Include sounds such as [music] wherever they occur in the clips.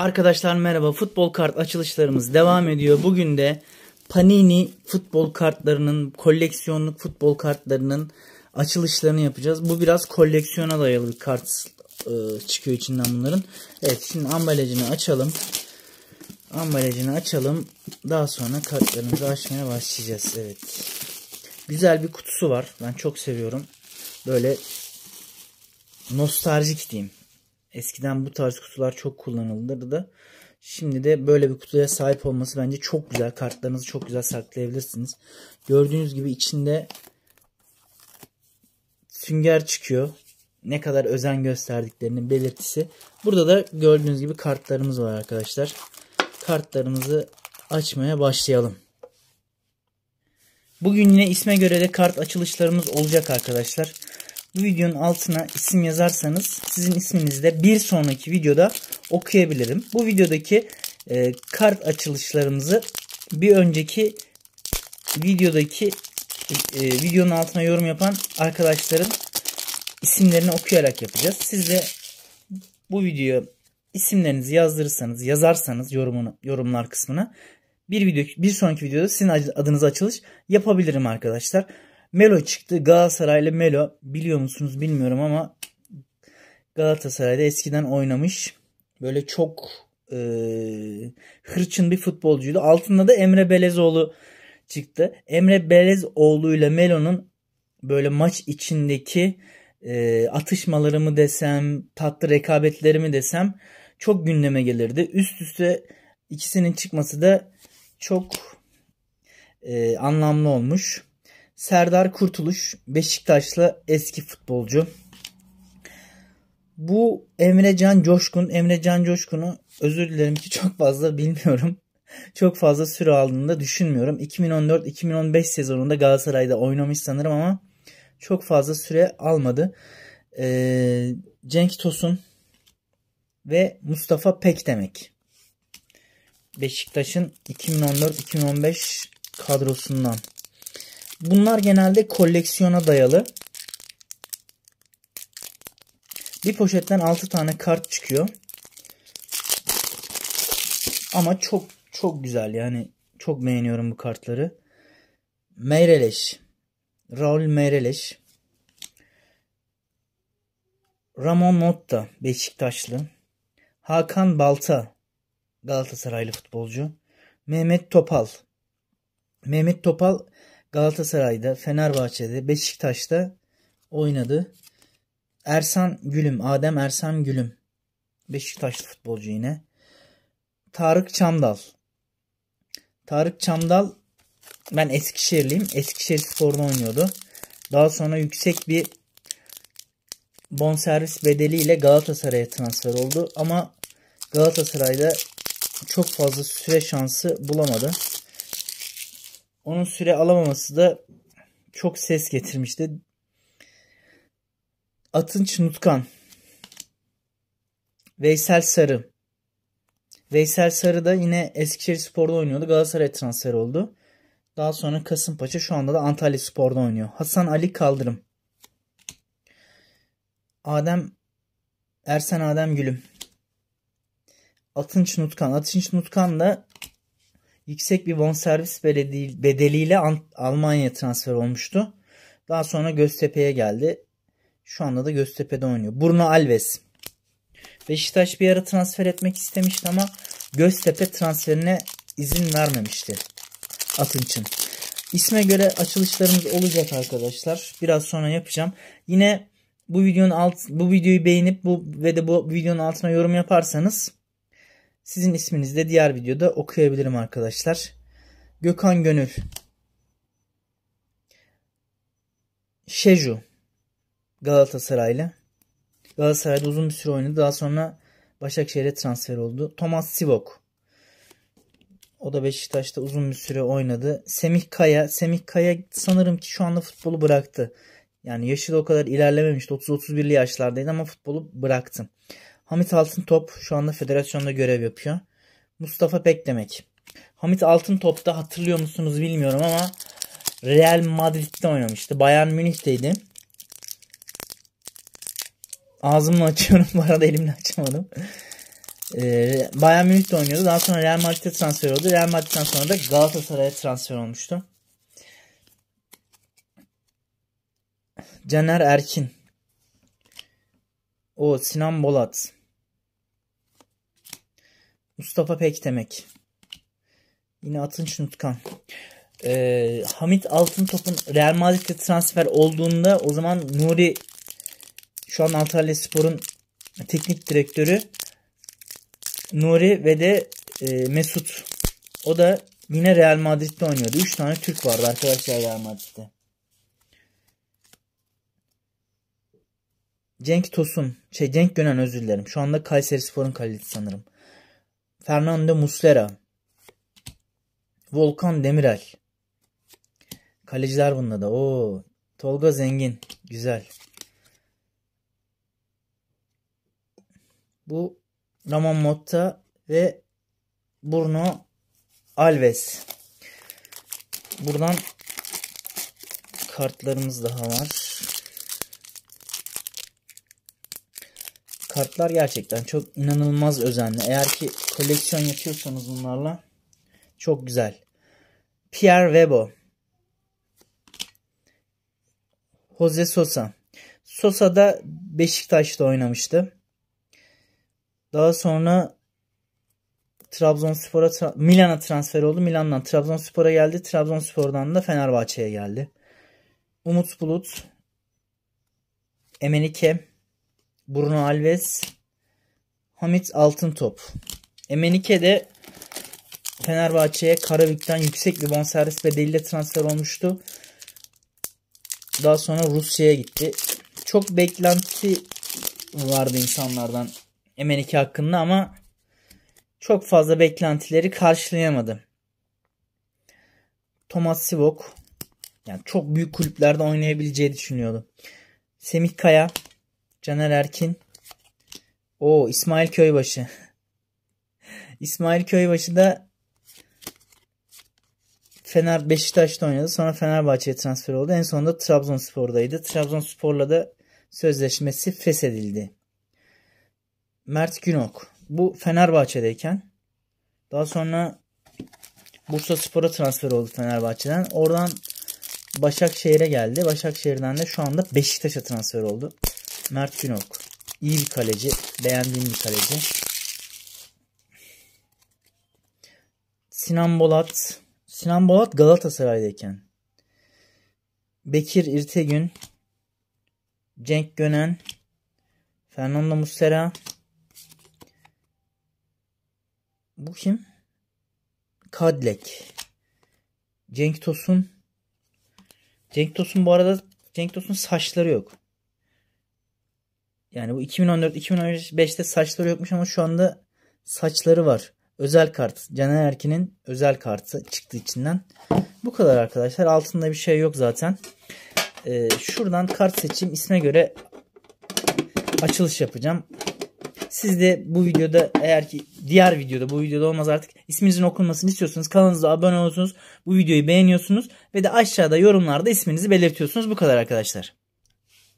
Arkadaşlar merhaba. Futbol kart açılışlarımız devam ediyor. Bugün de Panini futbol kartlarının, koleksiyonluk futbol kartlarının açılışlarını yapacağız. Bu biraz koleksiyona dayalı bir kart e, çıkıyor içinden bunların. Evet şimdi ambalajını açalım. Ambalajını açalım. Daha sonra kartlarımızı açmaya başlayacağız. Evet. Güzel bir kutusu var. Ben çok seviyorum. Böyle nostaljik diyeyim. Eskiden bu tarz kutular çok kullanılırdı. Şimdi de böyle bir kutuya sahip olması bence çok güzel. Kartlarınızı çok güzel saklayabilirsiniz. Gördüğünüz gibi içinde sünger çıkıyor. Ne kadar özen gösterdiklerinin belirtisi. Burada da gördüğünüz gibi kartlarımız var arkadaşlar. Kartlarımızı açmaya başlayalım. Bugün yine isme göre de kart açılışlarımız olacak arkadaşlar. Bu videonun altına isim yazarsanız sizin isminizi de bir sonraki videoda okuyabilirim. Bu videodaki e, kart açılışlarımızı bir önceki videodaki e, videonun altına yorum yapan arkadaşların isimlerini okuyarak yapacağız. Siz de bu video isimlerinizi yazdırırsanız, yazarsanız yorumunu, yorumlar kısmına bir video bir sonraki videoda sizin adınız açılış yapabilirim arkadaşlar. Melo çıktı. Galatasaraylı Melo. Biliyor musunuz bilmiyorum ama Galatasaray'da eskiden oynamış. Böyle çok e, hırçın bir futbolcuydu. Altında da Emre Belezoğlu çıktı. Emre Belezoğlu ile Melo'nun böyle maç içindeki e, atışmalarımı desem, tatlı rekabetlerimi desem çok gündeme gelirdi. Üst üste ikisinin çıkması da çok e, anlamlı olmuş. Serdar Kurtuluş, Beşiktaşlı eski futbolcu. Bu Emrecan Coşkun, Emrecan Coşkun'u özür dilerim ki çok fazla bilmiyorum. Çok fazla süre aldığını da düşünmüyorum. 2014-2015 sezonunda Galatasaray'da oynamış sanırım ama çok fazla süre almadı. Ee, Cenk Tosun ve Mustafa Pek demek. Beşiktaş'ın 2014-2015 kadrosundan. Bunlar genelde koleksiyona dayalı. Bir poşetten 6 tane kart çıkıyor. Ama çok çok güzel yani çok beğeniyorum bu kartları. Meyreleş. Raul Meyreleş. Ramon Motta Beşiktaşlı. Hakan Balta Galatasaraylı futbolcu. Mehmet Topal. Mehmet Topal Galatasaray'da, Fenerbahçe'de, Beşiktaş'ta oynadı. Ersan Gülüm, Adem Ersan Gülüm. Beşiktaşlı futbolcu yine. Tarık Çamdal. Tarık Çamdal ben Eskişehirliyim. Eskişehir Spor'da oynuyordu. Daha sonra yüksek bir bonservis bedeliyle Galatasaray'a transfer oldu. Ama Galatasaray'da çok fazla süre şansı bulamadı onun süre alamaması da çok ses getirmişti. Atınç Nutkan Veysel Sarı Veysel Sarı da yine Eskişehir Spor'da oynuyordu. Galatasaray transfer oldu. Daha sonra Kasımpaşa şu anda da Antalya Spor'da oynuyor. Hasan Ali Kaldırım Adem Ersen Adem Gülüm Atınç Nutkan. Atınç Nutkan da yüksek bir bonservis bedeliyle Almanya'ya transfer olmuştu. Daha sonra Göztepe'ye geldi. Şu anda da Göztepe'de oynuyor. Bruno Alves. Beşiktaş bir ara transfer etmek istemişti ama Göztepe transferine izin vermemişti. Atınç'ın. İsme göre açılışlarımız olacak arkadaşlar. Biraz sonra yapacağım. Yine bu videonun alt bu videoyu beğenip bu ve de bu videonun altına yorum yaparsanız sizin isminizi de diğer videoda okuyabilirim arkadaşlar. Gökhan Gönül. Şeju. Galatasaray'la. Galatasaray'da uzun bir süre oynadı. Daha sonra Başakşehir'e transfer oldu. Thomas Sivok. O da Beşiktaş'ta uzun bir süre oynadı. Semih Kaya. Semih Kaya sanırım ki şu anda futbolu bıraktı. Yani yaşı da o kadar ilerlememişti. 30-31'li yaşlardaydı ama futbolu bıraktı. Hamit Altıntop şu anda federasyonda görev yapıyor. Mustafa Pek demek. Hamit Altıntop'ta hatırlıyor musunuz bilmiyorum ama Real Madrid'de oynamıştı. Bayern Münih'teydi. Ağzımla açıyorum [laughs] bu arada elimle açamadım. Ee, Bayern Münih'te oynuyordu. Daha sonra Real Madrid'e transfer oldu. Real Madrid'den sonra da Galatasaray'a transfer olmuştu. Caner Erkin. O Sinan Bolat. Mustafa pek demek. Yine Atınç Nutkan. Ee, Hamit Altıntop'un Real Madrid'de transfer olduğunda o zaman Nuri şu an Antalya Spor'un teknik direktörü Nuri ve de e, Mesut. O da yine Real Madrid'de oynuyordu. 3 tane Türk vardı arkadaşlar Real Madrid'de. Cenk Tosun, şey Cenk Gönen özür dilerim. Şu anda Kayseri Spor'un kalitesi sanırım. Fernando Muslera, Volkan Demirel. Kaleciler bunda da. O, Tolga Zengin. Güzel. Bu Ramon Motta ve Bruno Alves. Buradan kartlarımız daha var. Kartlar gerçekten çok inanılmaz özenli. Eğer ki koleksiyon yapıyorsanız bunlarla çok güzel. Pierre Webo. Jose Sosa. Sosa da Beşiktaş'ta oynamıştı. Daha sonra Trabzonspor'a tra Milan'a transfer oldu. Milan'dan Trabzonspor'a geldi. Trabzonspor'dan da Fenerbahçe'ye geldi. Umut Bulut, Emenike, Bruno Alves, Hamit Altıntop. Emenike de Fenerbahçe'ye Karabük'ten yüksek bir bonservis bedeliyle transfer olmuştu. Daha sonra Rusya'ya gitti. Çok beklenti vardı insanlardan Emenike hakkında ama çok fazla beklentileri karşılayamadı. Thomas Sivok yani çok büyük kulüplerde oynayabileceği düşünüyordu. Semih Kaya Caner Erkin. O İsmail Köybaşı. [laughs] İsmail Köybaşı da Fener Beşiktaş'ta oynadı. Sonra Fenerbahçe'ye transfer oldu. En sonunda Trabzonspor'daydı. Trabzonspor'la da sözleşmesi feshedildi. Mert Günok. Bu Fenerbahçe'deyken. Daha sonra Bursa Spor'a transfer oldu Fenerbahçe'den. Oradan Başakşehir'e geldi. Başakşehir'den de şu anda Beşiktaş'a transfer oldu. Mert Günok. İyi bir kaleci. Beğendiğim bir kaleci. Sinan Bolat. Sinan Bolat Galatasaray'dayken. Bekir İrtegün. Cenk Gönen. Fernando Muslera. Bu kim? Kadlek. Cenk Tosun. Cenk Tosun bu arada Cenk Tosun saçları yok. Yani bu 2014-2015'te saçları yokmuş ama şu anda saçları var. Özel kart. Caner Erkin'in özel kartı çıktı içinden. Bu kadar arkadaşlar. Altında bir şey yok zaten. Ee, şuradan kart seçeyim. isme göre açılış yapacağım. Siz de bu videoda eğer ki diğer videoda bu videoda olmaz artık isminizin okunmasını istiyorsanız kanalınıza abone olursunuz. Bu videoyu beğeniyorsunuz ve de aşağıda yorumlarda isminizi belirtiyorsunuz. Bu kadar arkadaşlar.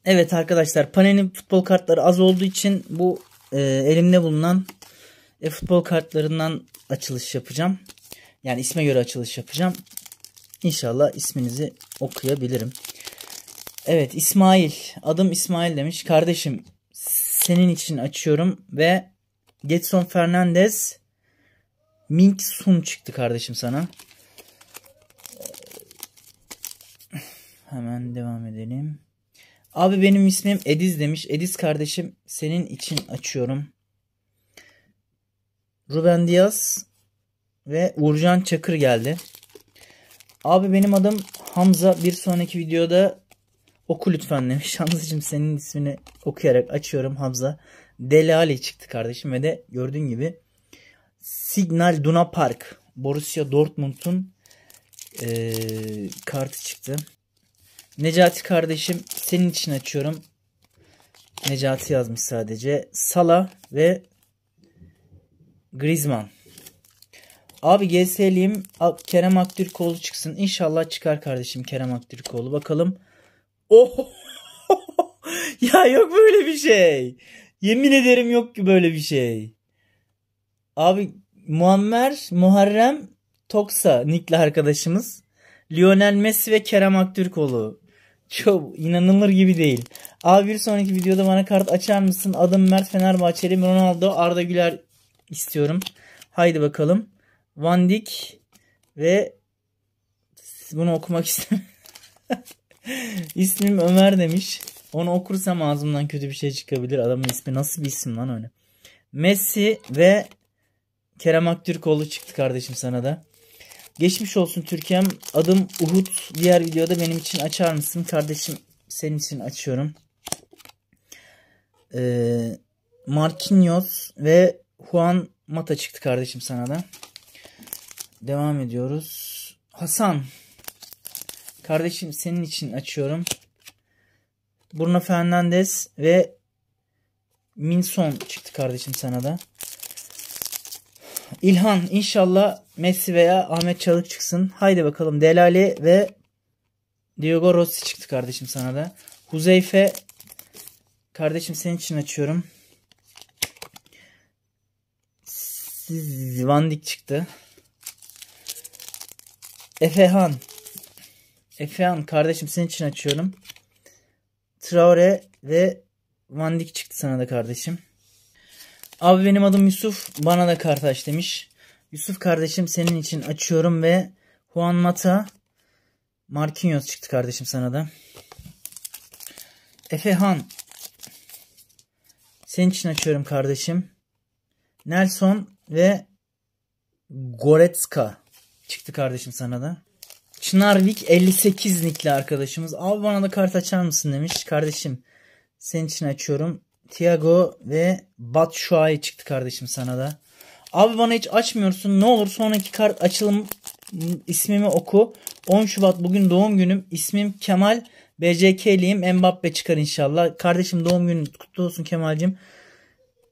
Evet arkadaşlar panelin futbol kartları az olduğu için bu e, elimde bulunan e, futbol kartlarından açılış yapacağım. Yani isme göre açılış yapacağım. İnşallah isminizi okuyabilirim. Evet İsmail. Adım İsmail demiş. Kardeşim senin için açıyorum ve Getson Fernandez Mink Sun çıktı kardeşim sana. Hemen devam edelim. Abi benim ismim Ediz demiş. Ediz kardeşim senin için açıyorum. Ruben Diaz ve Uğurcan Çakır geldi. Abi benim adım Hamza. Bir sonraki videoda oku lütfen demiş. [laughs] Hamzacığım senin ismini okuyarak açıyorum Hamza. Delali çıktı kardeşim ve de gördüğün gibi Signal Duna Park Borussia Dortmund'un ee, kartı çıktı. Necati kardeşim senin için açıyorum. Necati yazmış sadece. Sala ve Griezmann. Abi GS'liyim. Kerem Aktürkoğlu çıksın. İnşallah çıkar kardeşim Kerem Aktürkoğlu. Bakalım. Oh! [laughs] ya yok böyle bir şey. Yemin ederim yok ki böyle bir şey. Abi Muammer, Muharrem, Toksa Nick'li arkadaşımız. Lionel Messi ve Kerem Aktürkoğlu. Çok inanılır gibi değil. Abi bir sonraki videoda bana kart açar mısın? Adım Mert Fenerbahçeli Ronaldo Arda Güler istiyorum. Haydi bakalım. Van Dijk ve bunu okumak istemiyorum. [laughs] İsmim Ömer demiş. Onu okursam ağzımdan kötü bir şey çıkabilir. Adamın ismi nasıl bir isim lan öyle. Messi ve Kerem Aktürkoğlu çıktı kardeşim sana da. Geçmiş olsun Türkiye'm. Adım Uhud. Diğer videoda benim için açar mısın? Kardeşim senin için açıyorum. Ee, Marquinhos ve Juan Mata çıktı kardeşim sana da. Devam ediyoruz. Hasan. Kardeşim senin için açıyorum. Bruno Fernandes ve Minson çıktı kardeşim sana da. İlhan inşallah Messi veya Ahmet Çalık çıksın. Haydi bakalım Delali ve Diogo Rossi çıktı kardeşim sana da. Huzeyfe kardeşim senin için açıyorum. Van Dijk çıktı. Efehan. Efehan kardeşim senin için açıyorum. Traore ve Van Dijk çıktı sana da kardeşim. Abi benim adım Yusuf. Bana da kart aç demiş. Yusuf kardeşim senin için açıyorum ve Juan Mata Marquinhos çıktı kardeşim sana da. Efe Han senin için açıyorum kardeşim. Nelson ve Goretzka çıktı kardeşim sana da. Çınarvik 58 nikli arkadaşımız. Abi bana da kart açar mısın demiş. Kardeşim senin için açıyorum. Thiago ve Batshuayi çıktı kardeşim sana da. Abi bana hiç açmıyorsun. Ne olur sonraki kart açılım ismimi oku. 10 Şubat bugün doğum günüm. İsmim Kemal. BCK'liyim. Mbappe çıkar inşallah. Kardeşim doğum günün kutlu olsun Kemal'cim.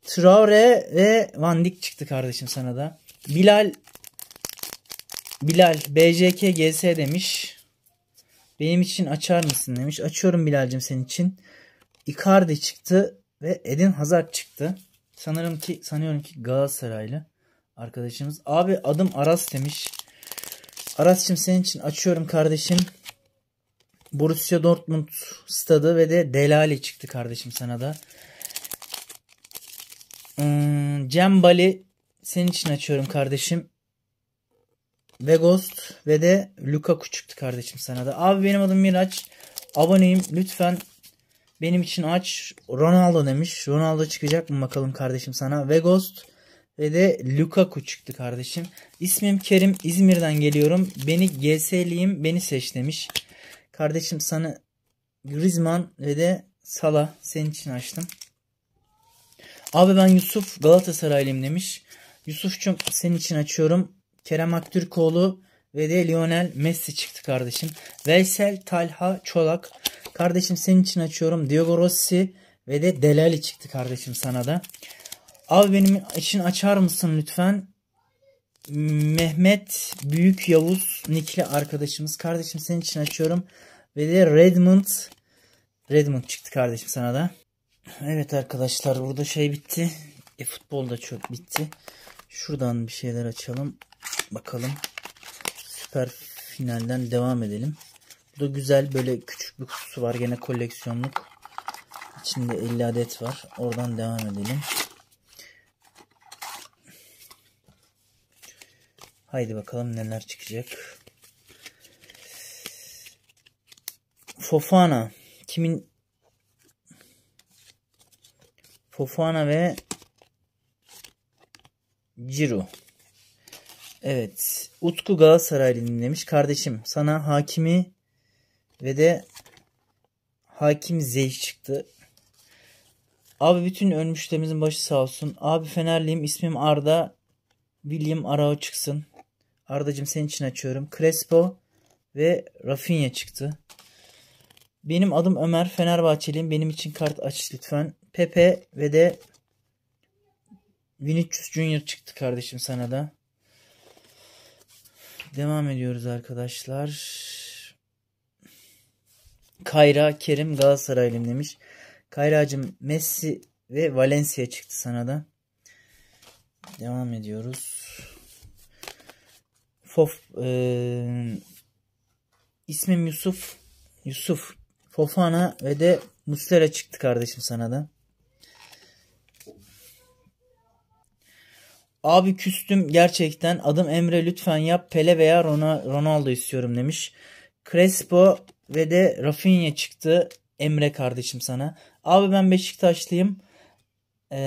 Traore ve Van Dijk çıktı kardeşim sana da. Bilal Bilal BJK GS demiş. Benim için açar mısın demiş. Açıyorum Bilal'cim senin için. Icardi çıktı. Ve Edin Hazard çıktı. Sanırım ki sanıyorum ki Galatasaraylı arkadaşımız. Abi adım Aras demiş. Aras'cığım senin için açıyorum kardeşim. Borussia Dortmund stadı ve de Delali çıktı kardeşim sana da. Hmm, Cem Bali senin için açıyorum kardeşim. Ve Ghost ve de Lukaku çıktı kardeşim sana da. Abi benim adım Miraç. Aboneyim. Lütfen benim için aç. Ronaldo demiş. Ronaldo çıkacak mı bakalım kardeşim sana. Ve Ghost ve de Lukaku çıktı kardeşim. İsmim Kerim. İzmir'den geliyorum. Beni GS'liyim. Beni seç demiş. Kardeşim sana Griezmann ve de Sala senin için açtım. Abi ben Yusuf Galatasaraylıyım demiş. Yusuf'cum senin için açıyorum. Kerem Aktürkoğlu ve de Lionel Messi çıktı kardeşim. Veysel, Talha, Çolak Kardeşim senin için açıyorum. Diego Rossi ve de Delali çıktı kardeşim sana da. Abi benim için açar mısın lütfen? Mehmet Büyük Yavuz Nikli arkadaşımız. Kardeşim senin için açıyorum. Ve de Redmond. Redmond çıktı kardeşim sana da. Evet arkadaşlar burada şey bitti. E futbol da çok bitti. Şuradan bir şeyler açalım. Bakalım. Süper finalden devam edelim da güzel böyle küçük bir kutusu var. yine koleksiyonluk. İçinde 50 adet var. Oradan devam edelim. Haydi bakalım neler çıkacak. Fofana. Kimin Fofana ve Ciro. Evet. Utku Galatasaraylı dinlemiş. Kardeşim sana hakimi ve de Hakim Zeyş çıktı. Abi bütün ölmüşlerimizin başı sağ olsun. Abi Fenerliyim. ismim Arda. William Arao çıksın. Ardacım senin için açıyorum. Crespo ve Rafinha çıktı. Benim adım Ömer. Fenerbahçeliyim. Benim için kart aç lütfen. Pepe ve de Vinicius Junior çıktı kardeşim sana da. Devam ediyoruz arkadaşlar. Kayra Kerim Galatasaraylıyım demiş. Kayracım Messi ve Valencia çıktı sana da. Devam ediyoruz. Fof e, ismim Yusuf. Yusuf Fofana ve de Muslera çıktı kardeşim sana da. Abi küstüm gerçekten. Adım Emre lütfen yap. Pele veya Ronaldo istiyorum demiş. Crespo ve de Rafinha çıktı. Emre kardeşim sana. Abi ben Beşiktaşlıyım. Ee,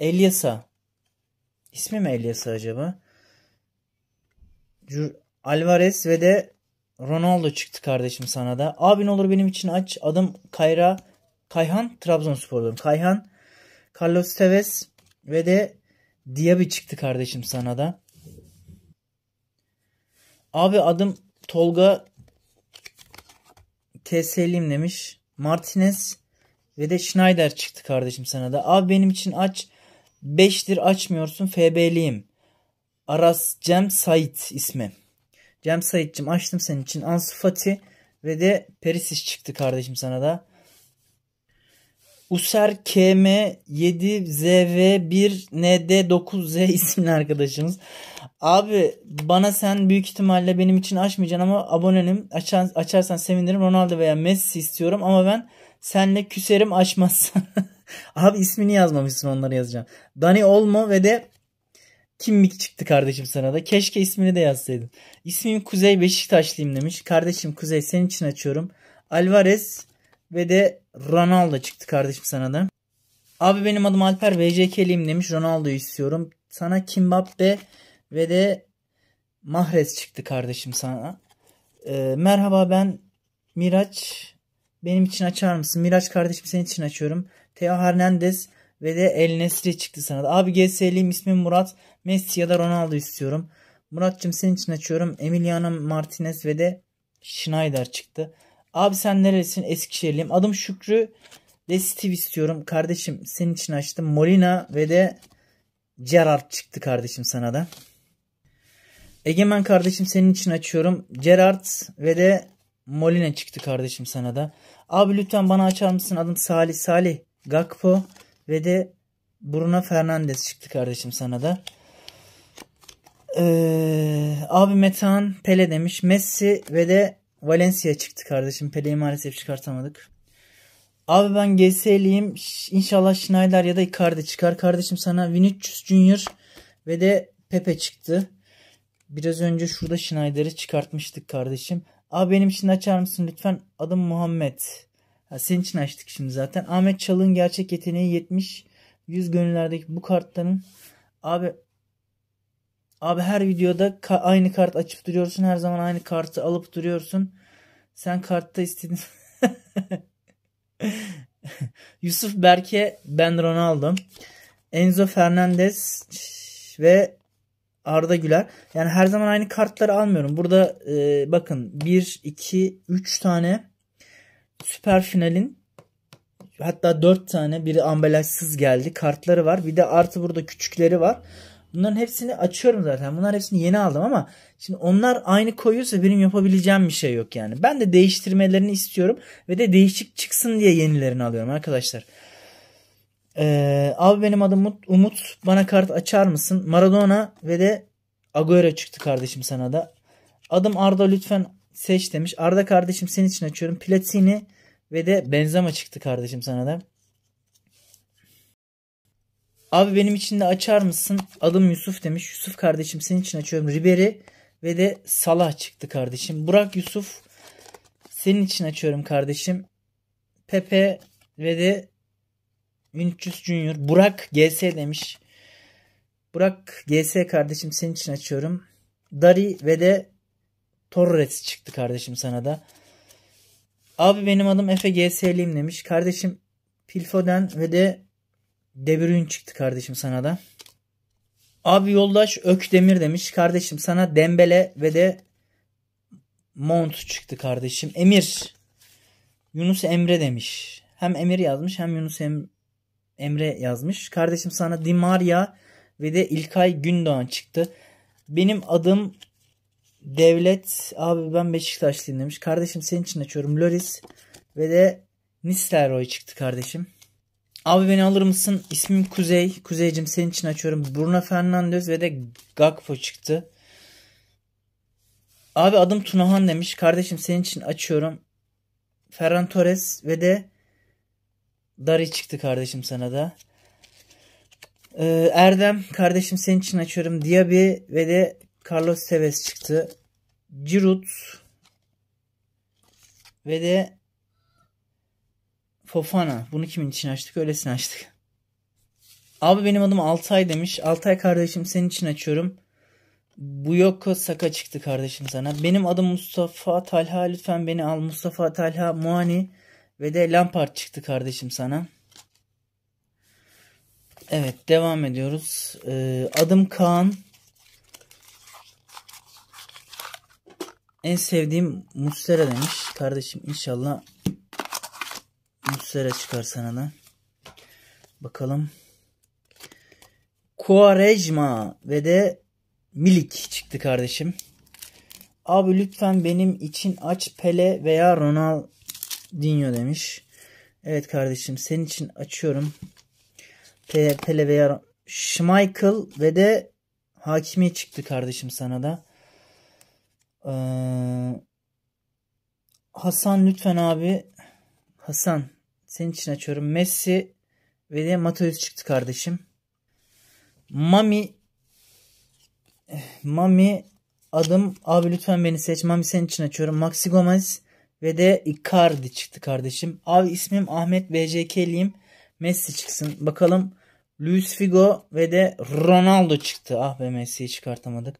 Elyasa. İsmi mi Elyasa acaba? Cur Alvarez ve de Ronaldo çıktı kardeşim sana da. Abi ne olur benim için aç. Adım Kayra. Kayhan Trabzonspor'dan. Kayhan Carlos Tevez ve de Diaby çıktı kardeşim sana da. Abi adım Tolga TSL'im demiş. Martinez ve de Schneider çıktı kardeşim sana da. Abi benim için aç. 5'tir açmıyorsun FB'liyim. Aras Cem Sait ismi. Cem Sait'cim açtım senin için. Ansu Fatih ve de Perisic çıktı kardeşim sana da. User KM 7ZV1ND9Z isimli arkadaşımız. Abi bana sen büyük ihtimalle benim için açmayacaksın ama abonenim. Açar, açarsan sevinirim. Ronaldo veya Messi istiyorum ama ben senle küserim açmazsan. [laughs] Abi ismini yazmamışsın onları yazacağım. Dani Olmo ve de kimlik çıktı kardeşim sana da. Keşke ismini de yazsaydın. İsmim Kuzey Beşiktaşlıyım demiş. Kardeşim Kuzey senin için açıyorum. Alvarez ve de Ronaldo çıktı kardeşim sana da. Abi benim adım Alper VCK'liyim demiş. Ronaldo'yu istiyorum. Sana Kimbap ve ve de Mahrez çıktı kardeşim sana. E, merhaba ben Miraç. Benim için açar mısın? Miraç kardeşim senin için açıyorum. Teo Hernandez ve de El Nesri çıktı sana da. Abi GS'liyim ismim Murat. Messi ya da Ronaldo istiyorum. Murat'cığım senin için açıyorum. Emiliano Martinez ve de Schneider çıktı. Abi sen neresin? Eskişehirliyim. Adım Şükrü. De Steve istiyorum. Kardeşim senin için açtım. Molina ve de Gerard çıktı kardeşim sana da. Egemen kardeşim senin için açıyorum. Gerard ve de Molina çıktı kardeşim sana da. Abi lütfen bana açar mısın? Adım Salih. Salih Gakpo ve de Bruno Fernandes çıktı kardeşim sana da. Ee, abi Metan Pele demiş. Messi ve de Valencia çıktı kardeşim. Pele'yi maalesef çıkartamadık. Abi ben GS'liyim. İnşallah Schneider ya da Icardi çıkar. Kardeşim sana Vinicius Junior ve de Pepe çıktı. Biraz önce şurada Schneider'i çıkartmıştık kardeşim. Abi benim için açar mısın lütfen? Adım Muhammed. Ha, senin için açtık şimdi zaten. Ahmet Çalık'ın gerçek yeteneği 70. 100 gönüllerdeki bu kartların. Abi Abi her videoda ka aynı kart açıp duruyorsun. Her zaman aynı kartı alıp duruyorsun. Sen kartta istedin. [laughs] Yusuf Berke ben Ronaldo. Enzo Fernandez ve Arda Güler. Yani her zaman aynı kartları almıyorum. Burada e, bakın 1, 2, 3 tane süper finalin hatta 4 tane biri ambalajsız geldi. Kartları var. Bir de artı burada küçükleri var. Bunların hepsini açıyorum zaten. Bunlar hepsini yeni aldım ama şimdi onlar aynı koyuyorsa benim yapabileceğim bir şey yok yani. Ben de değiştirmelerini istiyorum ve de değişik çıksın diye yenilerini alıyorum arkadaşlar. Ee, abi benim adım Umut, Umut. Bana kart açar mısın? Maradona ve de Agüero çıktı kardeşim sana da. Adım Arda lütfen seç demiş. Arda kardeşim senin için açıyorum. Platini ve de Benzema çıktı kardeşim sana da. Abi benim için de açar mısın? Adım Yusuf demiş. Yusuf kardeşim senin için açıyorum. Ribery ve de Salah çıktı kardeşim. Burak Yusuf senin için açıyorum kardeşim. Pepe ve de Vinicius Junior. Burak GS demiş. Burak GS kardeşim senin için açıyorum. Dari ve de Torres çıktı kardeşim sana da. Abi benim adım Efe GS'liyim demiş. Kardeşim Pilfoden ve de De Bruyne çıktı kardeşim sana da. Abi yoldaş Ökdemir demiş. Kardeşim sana Dembele ve de Mont çıktı kardeşim. Emir. Yunus Emre demiş. Hem Emir yazmış hem Yunus Emre Emre yazmış. Kardeşim sana Dimaria ve de İlkay Gündoğan çıktı. Benim adım Devlet. Abi ben Beşiktaşlıyım demiş. Kardeşim senin için açıyorum. Loris ve de Nisleroy çıktı kardeşim. Abi beni alır mısın? İsmim Kuzey. Kuzeycim senin için açıyorum. Bruno Fernandes ve de Gakpo çıktı. Abi adım Tunahan demiş. Kardeşim senin için açıyorum. Ferran Torres ve de Darı çıktı kardeşim sana da. Ee, Erdem kardeşim senin için açıyorum. Diaby ve de Carlos Tevez çıktı. Giroud ve de Fofana. Bunu kimin için açtık? Öylesine açtık. Abi benim adım Altay demiş. Altay kardeşim senin için açıyorum. Bu yok Saka çıktı kardeşim sana. Benim adım Mustafa Talha. Lütfen beni al. Mustafa Talha Muani. Ve de Lampard çıktı kardeşim sana. Evet devam ediyoruz. Ee, adım Kaan. En sevdiğim Mustera demiş. Kardeşim inşallah Mustera çıkar sana da. Bakalım. Kuarejma ve de Milik çıktı kardeşim. Abi lütfen benim için aç Pele veya Ronaldo Dinyo demiş. Evet kardeşim senin için açıyorum. Pe Pele ve Schmeichel ve de Hakimi çıktı kardeşim sana da. Ee, Hasan lütfen abi. Hasan senin için açıyorum. Messi ve de Mateus çıktı kardeşim. Mami eh, Mami adım abi lütfen beni seç. Mami senin için açıyorum. Maxi Gomez ve de Icardi çıktı kardeşim. Abi ismim Ahmet BCK'liyim. Messi çıksın. Bakalım Luis Figo ve de Ronaldo çıktı. Ah be Messi'yi çıkartamadık.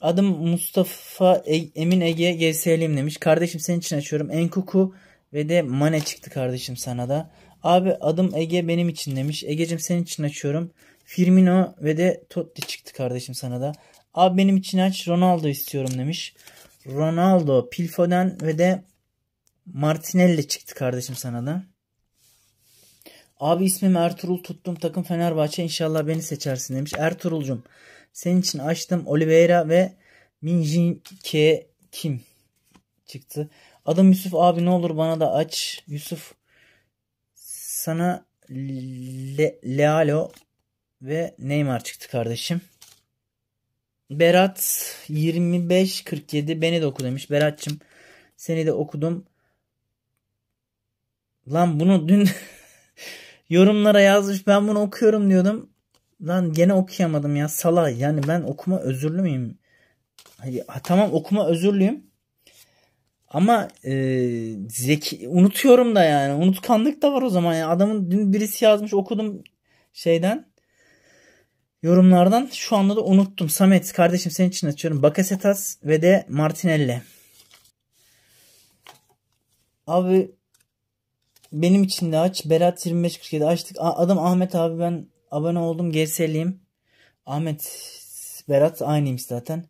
Adım Mustafa e- Emin Ege GSL'im demiş. Kardeşim senin için açıyorum. Enkuku ve de Mane çıktı kardeşim sana da. Abi adım Ege benim için demiş. Ege'cim senin için açıyorum. Firmino ve de Totti çıktı kardeşim sana da. Abi benim için aç Ronaldo istiyorum demiş. Ronaldo, Pilfo'den ve de Martinelli çıktı kardeşim sana da. Abi ismim Ertuğrul tuttum takım Fenerbahçe inşallah beni seçersin demiş. Ertuğrul'cum senin için açtım Oliveira ve Minjin K Kim çıktı. Adım Yusuf abi ne olur bana da aç. Yusuf sana Le Lealo ve Neymar çıktı kardeşim. Berat 2547 beni de oku demiş. Berat'cığım seni de okudum. Lan bunu dün [laughs] yorumlara yazmış ben bunu okuyorum diyordum. Lan gene okuyamadım ya sala yani ben okuma özürlü müyüm? Ha, tamam okuma özürlüyüm. Ama e, zeki unutuyorum da yani unutkanlık da var o zaman ya. Adamın dün birisi yazmış okudum şeyden Yorumlardan şu anda da unuttum. Samet kardeşim senin için açıyorum. Bakasetas ve de Martinelli. Abi benim için de aç. Berat 2547 açtık. Adam Ahmet abi ben abone oldum. Gevseliyim. Ahmet Berat aynıymış zaten.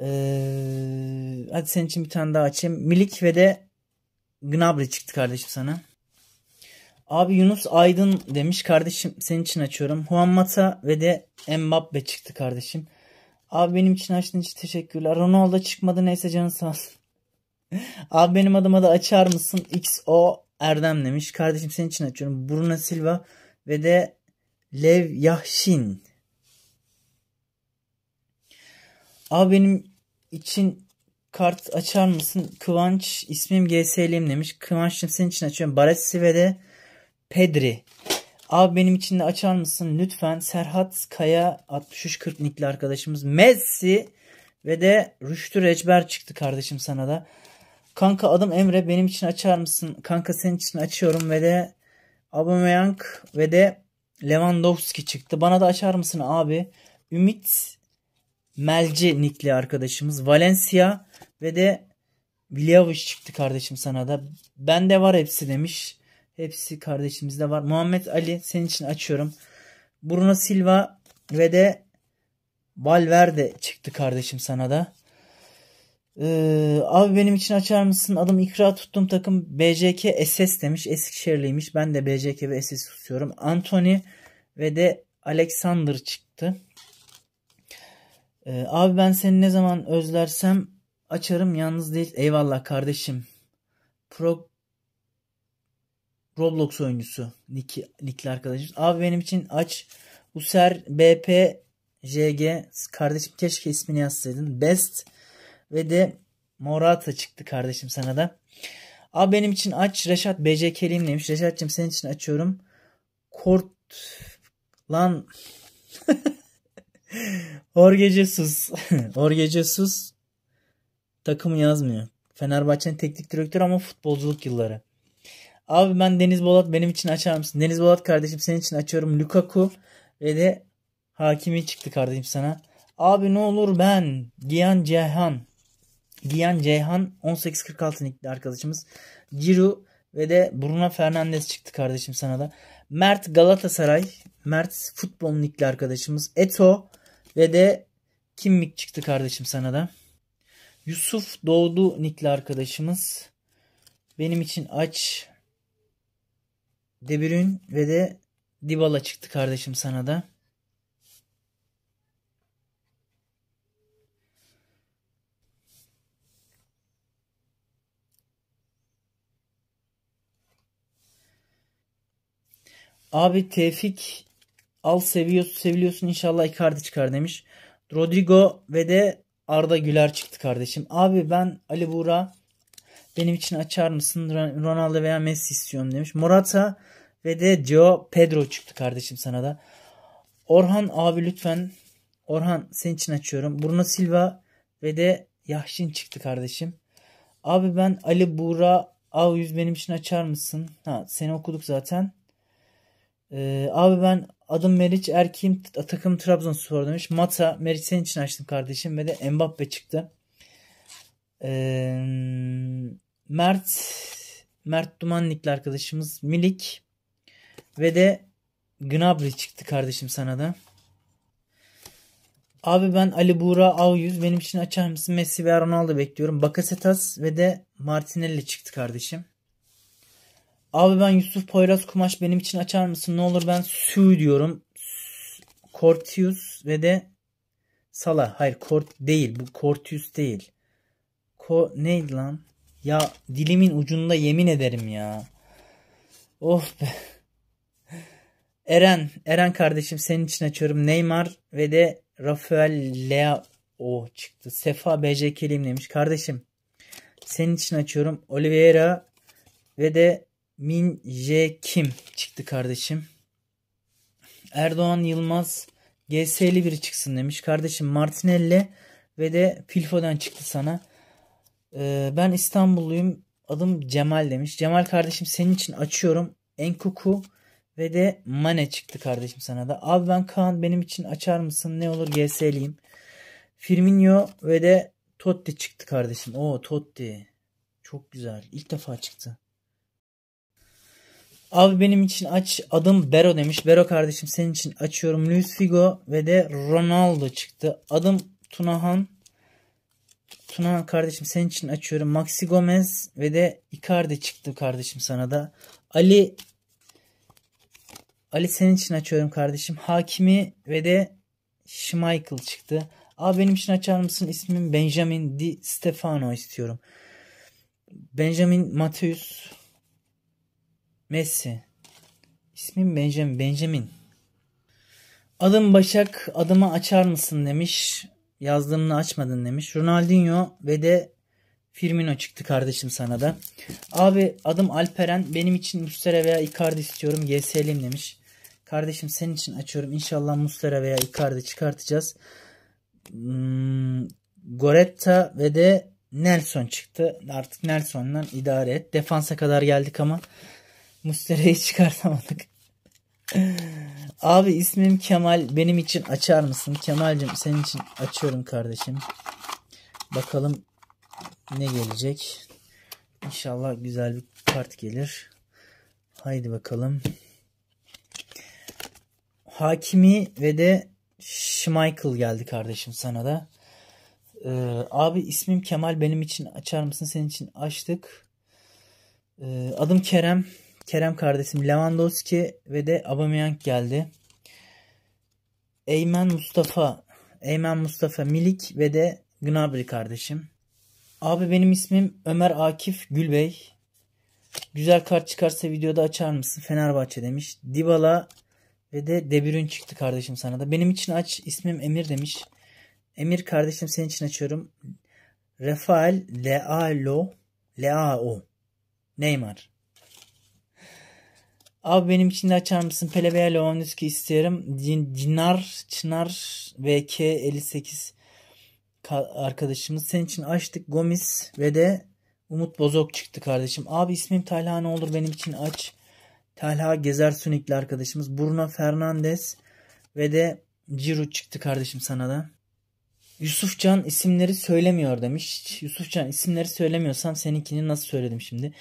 Ee, hadi senin için bir tane daha açayım. Milik ve de Gnabry çıktı kardeşim sana. Abi Yunus Aydın demiş. Kardeşim senin için açıyorum. Juan Mata ve de Mbappe çıktı kardeşim. Abi benim için açtığın için teşekkürler. Ronaldo çıkmadı neyse canın sağ olsun. [laughs] Abi benim adıma da açar mısın? XO Erdem demiş. Kardeşim senin için açıyorum. Bruno Silva ve de Lev Yahşin. Abi benim için kart açar mısın? Kıvanç ismim GSL'im demiş. Kıvanç'ım senin için açıyorum. Baresi ve de Pedri. Abi benim için de açar mısın lütfen? Serhat Kaya 6340 nickli arkadaşımız. Messi ve de Rüştü Recber çıktı kardeşim sana da. Kanka adım Emre benim için açar mısın? Kanka senin için açıyorum ve de Aubameyang ve de Lewandowski çıktı. Bana da açar mısın abi? Ümit Melci nickli arkadaşımız. Valencia ve de Viljavuş çıktı kardeşim sana da. Bende var hepsi demiş. Hepsi kardeşimizde var. Muhammed Ali senin için açıyorum. Bruno Silva ve de Valverde çıktı kardeşim sana da. Ee, abi benim için açar mısın? Adım ikra tuttum takım BCK SS demiş. Eskişehirliymiş. Ben de BCK ve SS tutuyorum. Anthony ve de Alexander çıktı. Ee, abi ben seni ne zaman özlersem açarım yalnız değil. Eyvallah kardeşim. Pro Roblox oyuncusu Nick, Nick'li arkadaşımız. Abi benim için aç. User BP JG kardeşim keşke ismini yazsaydın. Best ve de Morata çıktı kardeşim sana da. Abi benim için aç Reşat BC Kerim demiş. Reşat'cığım senin için açıyorum. Kort lan [laughs] Jorge Jesus. [laughs] Jorge Jesus takımı yazmıyor. Fenerbahçe'nin teknik direktörü ama futbolculuk yılları. Abi ben Deniz Bolat benim için açar mısın? Deniz Bolat kardeşim senin için açıyorum. Lukaku ve de Hakimi çıktı kardeşim sana. Abi ne olur ben Giyan Ceyhan. Giyan Ceyhan 1846 nikli arkadaşımız. Ciru ve de Bruno Fernandes çıktı kardeşim sana da. Mert Galatasaray. Mert futbol nikli arkadaşımız. Eto ve de Kimmik çıktı kardeşim sana da. Yusuf Doğdu nikli arkadaşımız. Benim için aç de Bruyne ve de Dybala çıktı kardeşim sana da. Abi Tevfik al seviyorsun seviyorsun inşallah Icardi çıkar demiş. Rodrigo ve de Arda Güler çıktı kardeşim. Abi ben Ali Buğra benim için açar mısın Ronaldo veya Messi istiyorum demiş. Morata ve de Joe Pedro çıktı kardeşim sana da. Orhan abi lütfen Orhan senin için açıyorum. Bruno Silva ve de Yahşin çıktı kardeşim. Abi ben Ali Buğra av 100 benim için açar mısın? Ha seni okuduk zaten. Ee, abi ben adım Meriç Erkim takım Trabzonspor demiş. Mata Meriç senin için açtım kardeşim ve de Mbappe çıktı. Ee, Mert Mert Dumanlik'li arkadaşımız Milik ve de Gnabry çıktı kardeşim sana da. Abi ben Ali Buğra Avyüz. Benim için açar mısın? Messi ve Ronaldo bekliyorum. Bakasetas ve de Martinelli çıktı kardeşim. Abi ben Yusuf Poyraz Kumaş. Benim için açar mısın? Ne olur ben Sü diyorum. Cortius ve de Sala. Hayır Kort değil. Bu Cortius değil. Ko neydi lan? Ya dilimin ucunda yemin ederim ya. Of be. Eren, Eren kardeşim senin için açıyorum. Neymar ve de Rafael Lea o çıktı. Sefa BC Kelim demiş. Kardeşim senin için açıyorum. Oliveira ve de Min J Kim çıktı kardeşim. Erdoğan Yılmaz GS'li biri çıksın demiş. Kardeşim Martinelli ve de Filfo'dan çıktı sana. Ee, ben İstanbulluyum. Adım Cemal demiş. Cemal kardeşim senin için açıyorum. Enkuku ve de Mane çıktı kardeşim sana da. Abi ben Kaan benim için açar mısın? Ne olur GS'liyim. Firmino ve de Totti çıktı kardeşim. O Totti. Çok güzel. İlk defa çıktı. Abi benim için aç adım Bero demiş. Bero kardeşim senin için açıyorum. Luis Figo ve de Ronaldo çıktı. Adım Tunahan Tuna kardeşim senin için açıyorum. Maxi Gomez ve de Icardi çıktı kardeşim sana da. Ali Ali senin için açıyorum kardeşim. Hakimi ve de Schmeichel çıktı. Abi benim için açar mısın? İsmim Benjamin Di Stefano istiyorum. Benjamin Matthews Messi. İsmim Benjamin. Benjamin. Adım Başak. Adımı açar mısın demiş. Yazdığımını açmadın demiş. Ronaldinho ve de Firmino çıktı kardeşim sana da. Abi adım Alperen. Benim için Mustera veya Icardi istiyorum. GS'liyim demiş. Kardeşim senin için açıyorum. İnşallah Mustera veya Icardi çıkartacağız. Hmm, Goretta ve de Nelson çıktı. Artık Nelson'la idare et. Defansa kadar geldik ama Mustera'yı [laughs] çıkartamadık. Abi ismim Kemal. Benim için açar mısın? Kemal'cim senin için açıyorum kardeşim. Bakalım ne gelecek. İnşallah güzel bir kart gelir. Haydi bakalım. Hakimi ve de Schmeichel geldi kardeşim sana da. Ee, abi ismim Kemal benim için açar mısın? Senin için açtık. Ee, adım Kerem. Kerem kardeşim Lewandowski ve de Aubameyang geldi. Eymen Mustafa, Eymen Mustafa Milik ve de Gnabry kardeşim. Abi benim ismim Ömer Akif Gülbey. Güzel kart çıkarsa videoda açar mısın? Fenerbahçe demiş. Dibala ve de Debirün çıktı kardeşim sana da. Benim için aç. ismim Emir demiş. Emir kardeşim senin için açıyorum. Rafael Leao Leao Neymar. Abi benim için de açar mısın? Pele veya Lewandowski isterim. Dinar, Çınar VK58 arkadaşımız. Senin için açtık. Gomis ve de Umut Bozok çıktı kardeşim. Abi ismim Talha ne olur benim için aç. Talha Gezer Sünikli arkadaşımız. Bruno Fernandez ve de Ciro çıktı kardeşim sana da. Yusufcan isimleri söylemiyor demiş. Yusufcan isimleri söylemiyorsam seninkini nasıl söyledim şimdi?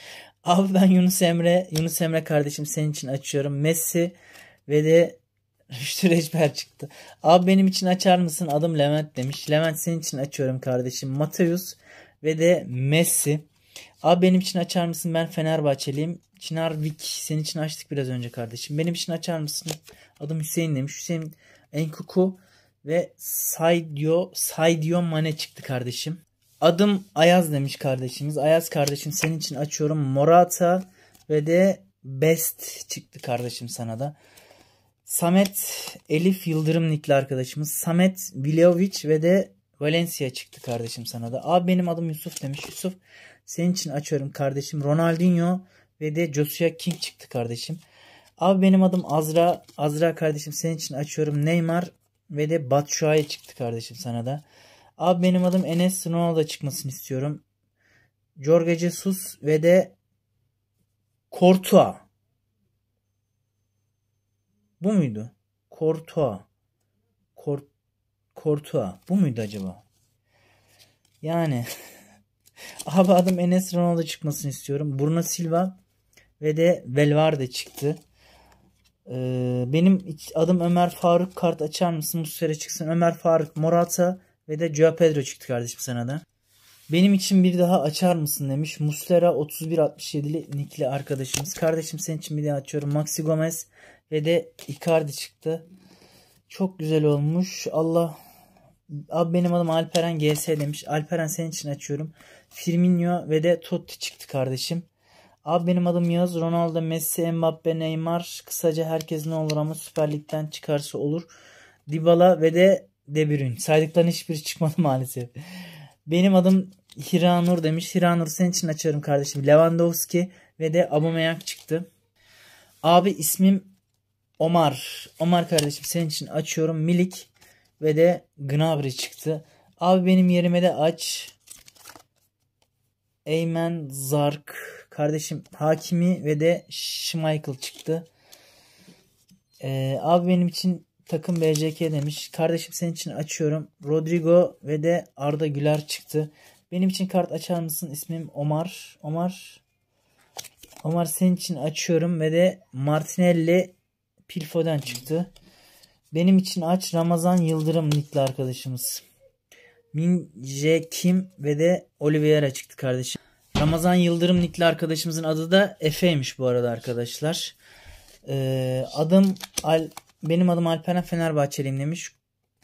Abi ben Yunus Emre, Yunus Emre kardeşim senin için açıyorum. Messi ve de [laughs] Rüştü Reçber çıktı. Abi benim için açar mısın? Adım Levent demiş. Levent senin için açıyorum kardeşim. Mateus ve de Messi. Abi benim için açar mısın? Ben Fenerbahçeliyim. Çınar Vik senin için açtık biraz önce kardeşim. Benim için açar mısın? Adım Hüseyin demiş. Hüseyin Enkuku ve Saydio, Saydio Mane çıktı kardeşim. Adım Ayaz demiş kardeşimiz. Ayaz kardeşim senin için açıyorum. Morata ve de Best çıktı kardeşim sana da. Samet Elif Yıldırım nikli arkadaşımız. Samet Bilovic ve de Valencia çıktı kardeşim sana da. Abi benim adım Yusuf demiş. Yusuf senin için açıyorum kardeşim. Ronaldinho ve de Joshua King çıktı kardeşim. Abi benim adım Azra. Azra kardeşim senin için açıyorum. Neymar ve de Batshuayi çıktı kardeşim sana da. Abi benim adım Enes Ronaldo çıkmasını istiyorum. Jorge Jesus ve de Courtois. Bu muydu? Courtois. Court Courtois. Bu muydu acaba? Yani [laughs] abi adım Enes Ronaldo çıkmasını istiyorum. Bruno Silva ve de Velvarde çıktı. Ee, benim adım Ömer Faruk kart açar mısın? Bu süre çıksın. Ömer Faruk Morata ve de Joao Pedro çıktı kardeşim sana da. Benim için bir daha açar mısın demiş. Muslera 3167'li nikli arkadaşımız. Kardeşim senin için bir daha açıyorum. Maxi Gomez ve de Icardi çıktı. Çok güzel olmuş. Allah Abi benim adım Alperen GS demiş. Alperen senin için açıyorum. Firmino ve de Totti çıktı kardeşim. Abi benim adım Yaz. Ronaldo, Messi, Mbappe, Neymar. Kısaca herkes ne olur ama Süper Lig'den çıkarsa olur. Dybala ve de de Bruyne. Saydıkların hiçbiri çıkmadı [laughs] maalesef. Benim adım Hiranur demiş. Hiranur senin için açıyorum kardeşim. Lewandowski ve de Aubameyang çıktı. Abi ismim Omar. Omar kardeşim senin için açıyorum. Milik ve de Gnabry çıktı. Abi benim yerime de aç. Eymen Zark. Kardeşim Hakimi ve de Schmeichel çıktı. Ee, abi benim için takım BCK demiş. Kardeşim senin için açıyorum. Rodrigo ve de Arda Güler çıktı. Benim için kart açar mısın? İsmim Omar. Omar. Omar senin için açıyorum ve de Martinelli Pilfo'dan çıktı. Benim için aç Ramazan Yıldırım nickli arkadaşımız. Min J Kim ve de Oliveira çıktı kardeşim. Ramazan Yıldırım nickli arkadaşımızın adı da Efe'ymiş bu arada arkadaşlar. Ee, adım Al benim adım Alperen Fenerbahçeliyim demiş.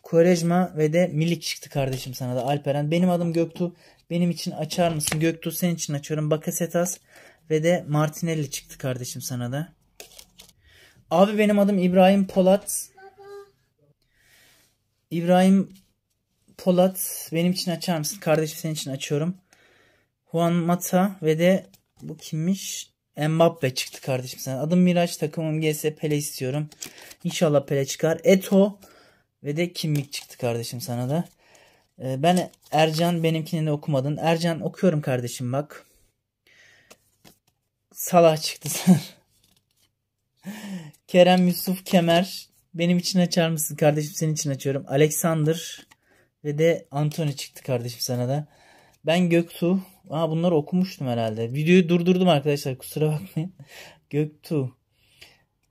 Kuarejma ve de Milik çıktı kardeşim sana da Alperen. Benim adım Göktuğ. Benim için açar mısın? Göktuğ senin için açıyorum. Bakasetas ve de Martinelli çıktı kardeşim sana da. Abi benim adım İbrahim Polat. İbrahim Polat benim için açar mısın? Kardeşim senin için açıyorum. Juan Mata ve de bu kimmiş? Mbappe çıktı kardeşim sen. Adım Miraç takımım GS Pele istiyorum. İnşallah Pele çıkar. Eto ve de kimlik çıktı kardeşim sana da. Ee, ben Ercan benimkini de okumadın. Ercan okuyorum kardeşim bak. Salah çıktı sen. [laughs] Kerem Yusuf Kemer. Benim için açar mısın kardeşim? Senin için açıyorum. Alexander ve de Anthony çıktı kardeşim sana da. Ben Göktuğ Aa bunları okumuştum herhalde. Videoyu durdurdum arkadaşlar kusura bakmayın. Göktuğ.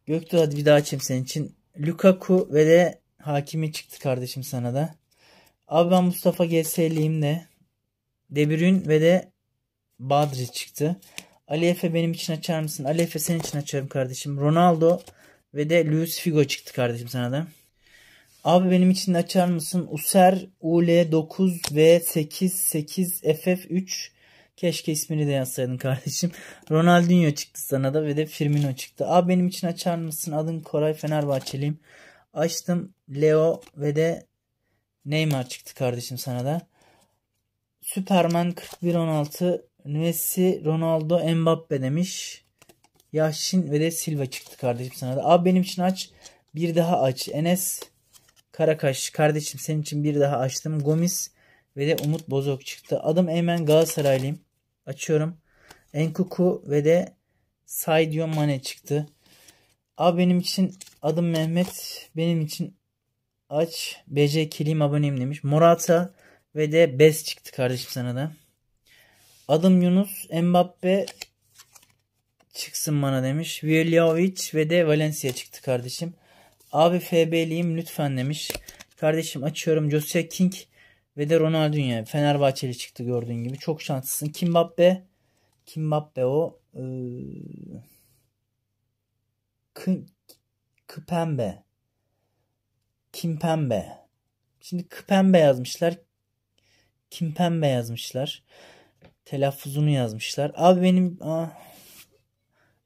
Göktuğ hadi bir daha açayım senin için. Lukaku ve de Hakimi çıktı kardeşim sana da. Abi ben Mustafa GS'liyim de. De ve de Badri çıktı. Ali Efe benim için açar mısın? Ali Efe senin için açarım kardeşim. Ronaldo ve de Luis Figo çıktı kardeşim sana da. Abi benim için açar mısın? User UL9 V8 8 FF3 Keşke ismini de yazsaydın kardeşim. [laughs] Ronaldinho çıktı sana da ve de Firmino çıktı. Abi benim için açar mısın? Adın Koray Fenerbahçeliyim. Açtım Leo ve de Neymar çıktı kardeşim sana da. Superman 4116 Messi, Ronaldo, Mbappe demiş. Yahşin ve de Silva çıktı kardeşim sana da. Abi benim için aç. Bir daha aç. Enes Karakaş kardeşim senin için bir daha açtım. Gomis ve de Umut Bozok çıktı. Adım Eymen Galatasaraylıyım. Açıyorum. Enkuku ve de Saidio Mane çıktı. Abi benim için adım Mehmet. Benim için aç. BC kilim aboneyim demiş. Morata ve de Bes çıktı kardeşim sana da. Adım Yunus. Mbappe çıksın bana demiş. Viljovic ve de Valencia çıktı kardeşim. Abi FB'liyim lütfen demiş. Kardeşim açıyorum. Josiah King ve de Ronaldinho. Fenerbahçeli çıktı gördüğün gibi. Çok şanslısın. Kimbappe. Kimbappe o. Ee, Kıpembe. Kimpembe. Şimdi kıpembe yazmışlar. Kimpembe yazmışlar. Telaffuzunu yazmışlar. Abi benim... Ah,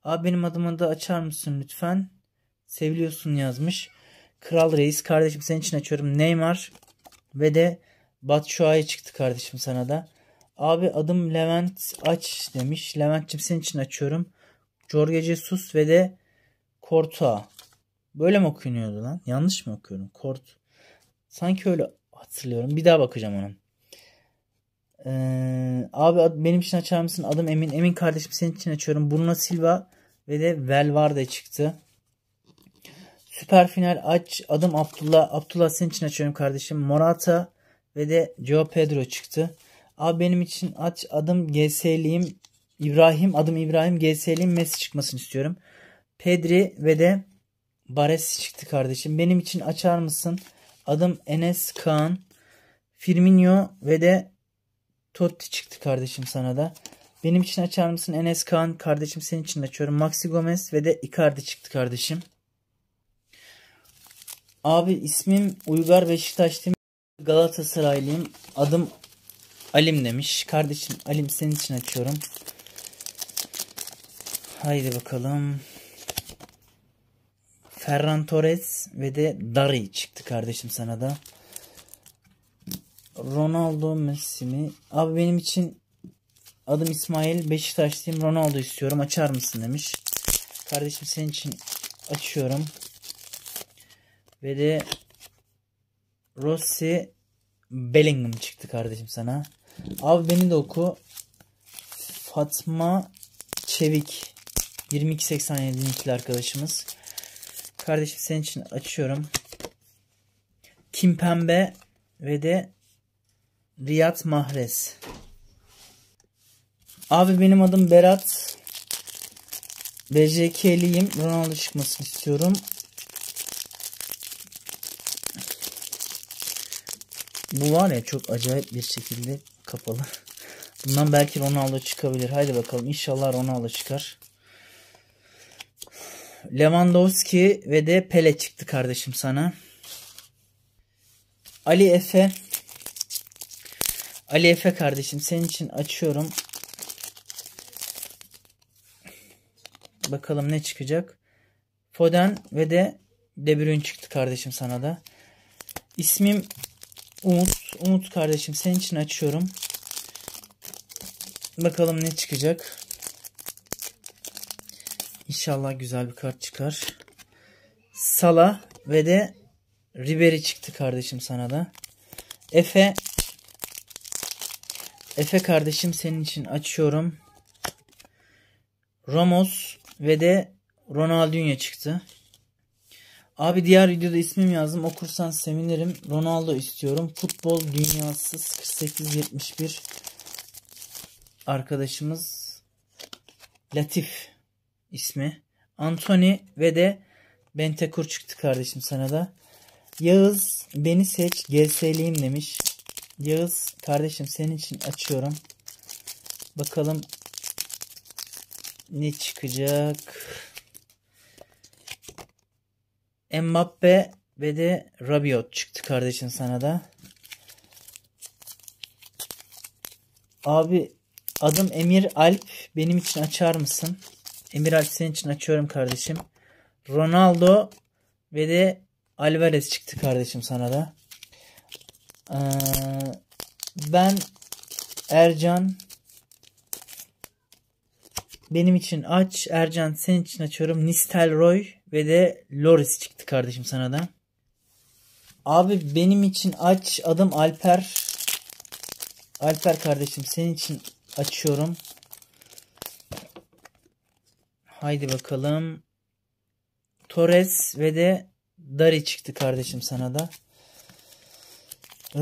abi benim adımı da açar mısın lütfen? Seviliyorsun yazmış. Kral Reis kardeşim senin için açıyorum. Neymar ve de Bat Şua'ya çıktı kardeşim sana da. Abi adım Levent aç demiş. Levent'cim senin için açıyorum. Jorge Jesus ve de Kortua. Böyle mi okunuyordu lan? Yanlış mı okuyorum? Kort. Sanki öyle hatırlıyorum. Bir daha bakacağım onun. Ee, abi benim için açar mısın? Adım Emin. Emin kardeşim senin için açıyorum. Bruno Silva ve de Velvarde çıktı. Süper final aç. Adım Abdullah. Abdullah senin için açıyorum kardeşim. Morata ve de Joe Pedro çıktı. Abi benim için aç adım GS'liyim İbrahim adım İbrahim GS'liyim Messi çıkmasını istiyorum. Pedri ve de Bares çıktı kardeşim. Benim için açar mısın? Adım Enes Kaan. Firmino ve de Totti çıktı kardeşim sana da. Benim için açar mısın? Enes Kaan kardeşim senin için açıyorum. Maxi Gomez ve de Icardi çıktı kardeşim. Abi ismim Uygar Beşiktaş Galatasaraylıyım. Adım Alim demiş. Kardeşim Alim senin için açıyorum. Haydi bakalım. Ferran Torres ve de Dari çıktı kardeşim sana da. Ronaldo Messi mi? Abi benim için adım İsmail Beşiktaşlıyım. Ronaldo istiyorum. Açar mısın demiş. Kardeşim senin için açıyorum. Ve de Rossi Bellingham çıktı kardeşim sana. Abi beni de oku. Fatma Çevik 2287 linkli arkadaşımız. Kardeşim senin için açıyorum. Kim Pembe ve de Riyad Mahrez. Abi benim adım Berat. BJK'liyim. Ronaldo çıkmasını istiyorum. Bu var ya çok acayip bir şekilde kapalı. Bundan belki Ronaldo çıkabilir. Haydi bakalım inşallah Ronaldo çıkar. Lewandowski ve de Pele çıktı kardeşim sana. Ali Efe. Ali Efe kardeşim senin için açıyorum. Bakalım ne çıkacak. Foden ve de De Bruyne çıktı kardeşim sana da. İsmim Umut, Umut kardeşim senin için açıyorum. Bakalım ne çıkacak. İnşallah güzel bir kart çıkar. Sala ve de Ribery çıktı kardeşim sana da. Efe Efe kardeşim senin için açıyorum. Ramos ve de Ronaldinho çıktı. Abi diğer videoda ismim yazdım. Okursan sevinirim. Ronaldo istiyorum. Futbol Dünyası 4871 arkadaşımız Latif ismi. Anthony ve de Bentekur çıktı kardeşim sana da. Yağız beni seç GS'liyim demiş. Yağız kardeşim senin için açıyorum. Bakalım ne çıkacak. Mbappe ve de Rabiot çıktı kardeşim sana da. Abi adım Emir Alp. Benim için açar mısın? Emir Alp senin için açıyorum kardeşim. Ronaldo ve de Alvarez çıktı kardeşim sana da. Ee, ben Ercan benim için aç. Ercan senin için açıyorum. Nistelrooy ve de Loris çıktı kardeşim sana da. Abi benim için aç adım Alper. Alper kardeşim senin için açıyorum. Haydi bakalım. Torres ve de Dari çıktı kardeşim sana da. Ee,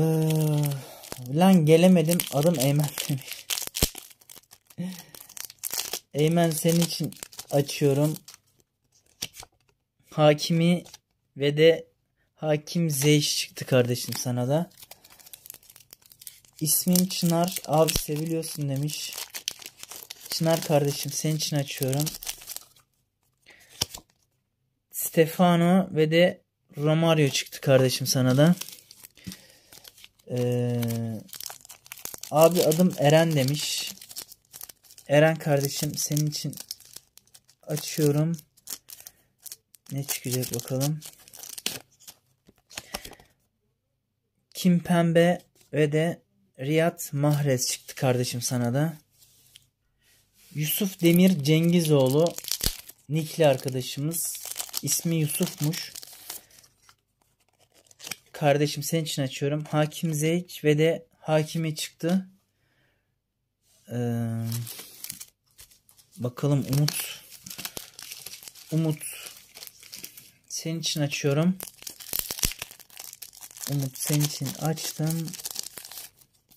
lan gelemedim. Adım Eymen [laughs] demiş. Eymen senin için açıyorum. Hakimi ve de Hakim Zeyş çıktı kardeşim sana da. İsmim Çınar. Abi seviliyorsun demiş. Çınar kardeşim senin için açıyorum. Stefano ve de Romario çıktı kardeşim sana da. Ee, abi adım Eren demiş. Eren kardeşim senin için açıyorum. Ne çıkacak bakalım. Kim Pembe ve de Riyad Mahrez çıktı kardeşim sana da. Yusuf Demir Cengizoğlu Nikli arkadaşımız. İsmi Yusuf'muş. Kardeşim senin için açıyorum. Hakim Zeyç ve de Hakimi çıktı. Ee, bakalım Umut. Umut senin için açıyorum. Umut senin için açtım.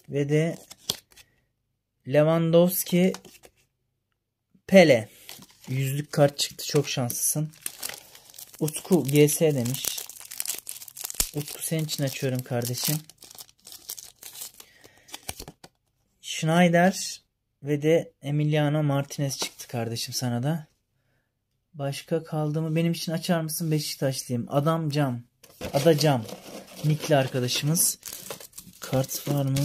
Ve de Lewandowski Pele. Yüzlük kart çıktı. Çok şanslısın. Utku GS demiş. Utku senin için açıyorum kardeşim. Schneider ve de Emiliano Martinez çıktı kardeşim sana da. Başka kaldı mı? Benim için açar mısın Beşiktaşlıyım. Adam Cam. Ada Cam. Nikli arkadaşımız. Kart var mı?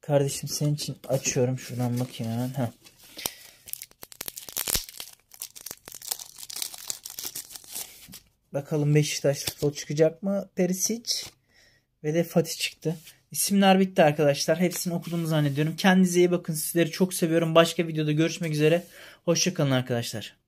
Kardeşim senin için açıyorum. Şuradan bakayım hemen. Heh. Bakalım Beşiktaş futbol çıkacak mı? Perisic ve de Fatih çıktı. İsimler bitti arkadaşlar. Hepsini okudum zannediyorum. Kendinize iyi bakın. Sizleri çok seviyorum. Başka videoda görüşmek üzere. Hoşçakalın arkadaşlar.